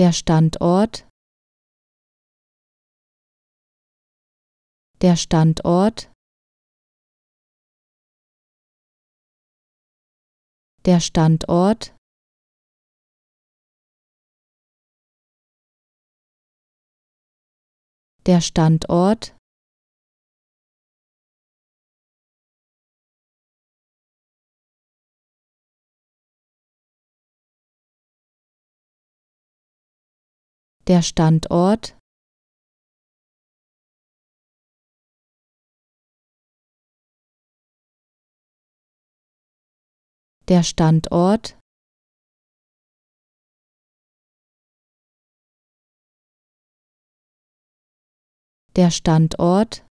der Standort der Standort der Standort der Standort der Standort der Standort der Standort